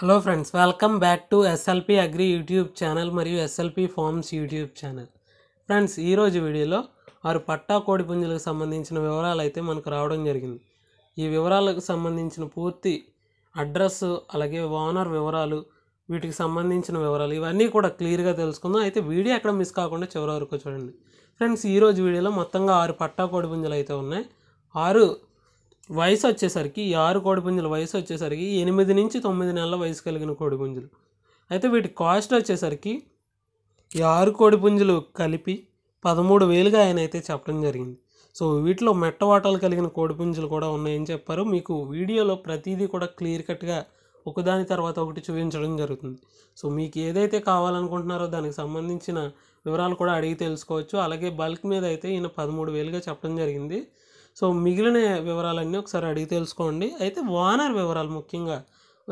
hello friends welcome back to SLP agri YouTube channel మరియు SLP farms YouTube channel friends ఈరోజు వీడియోలో వారు పట్టా కోడి పుంజులకు సంబంధించిన వివరాలు అయితే మనకు రావడం జరిగింది ఈ వివరాలకు సంబంధించిన పూర్తి అడ్రస్ అలాగే ఓనర్ వివరాలు వీటికి సంబంధించిన వివరాలు ఇవన్నీ కూడా క్లియర్గా తెలుసుకుందాం అయితే వీడియో ఎక్కడ మిస్ కాకుండా చివరి వరకు చూడండి ఫ్రెండ్స్ ఈరోజు వీడియోలో మొత్తంగా ఆరు పట్టా కోడి పుంజులు అయితే ఉన్నాయి ఆరు వయసు వచ్చేసరికి ఈ ఆరు కోడిపుంజుల వయసు వచ్చేసరికి ఎనిమిది నుంచి తొమ్మిది నెలల వయసు కలిగిన కోడిపుంజులు అయితే వీటి కాస్ట్ వచ్చేసరికి ఈ ఆరు కోడిపుంజులు కలిపి పదమూడు వేలుగా ఆయన అయితే చెప్పడం జరిగింది సో వీటిలో మెట్టవాటాలు కలిగిన కోడిపుంజులు కూడా ఉన్నాయని చెప్పారు మీకు వీడియోలో ప్రతిదీ కూడా క్లియర్ కట్గా ఒకదాని తర్వాత ఒకటి చూపించడం జరుగుతుంది సో మీకు ఏదైతే కావాలనుకుంటున్నారో దానికి సంబంధించిన వివరాలు కూడా అడిగి తెలుసుకోవచ్చు అలాగే బల్క్ మీద అయితే ఈయన పదమూడు వేలుగా చెప్పడం జరిగింది సో మిగిలిన వివరాలన్నీ ఒకసారి అడిగి తెలుసుకోండి అయితే వానర్ వివరాలు ముఖ్యంగా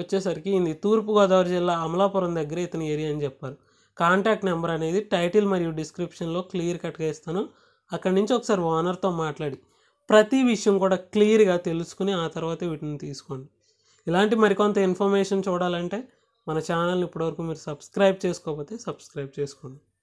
వచ్చేసరికి ఇది తూర్పుగోదావరి జిల్లా అమలాపురం దగ్గర ఇతని ఏరియా అని చెప్పారు కాంటాక్ట్ నెంబర్ అనేది టైటిల్ మరియు డిస్క్రిప్షన్లో క్లియర్ కట్గా ఇస్తాను అక్కడి నుంచి ఒకసారి ఓనర్తో మాట్లాడి ప్రతి విషయం కూడా క్లియర్గా తెలుసుకుని ఆ తర్వాత వీటిని తీసుకోండి ఇలాంటి మరికొంత ఇన్ఫర్మేషన్ చూడాలంటే మన ఛానల్ని ఇప్పటివరకు మీరు సబ్స్క్రైబ్ చేసుకోకపోతే సబ్స్క్రైబ్ చేసుకోండి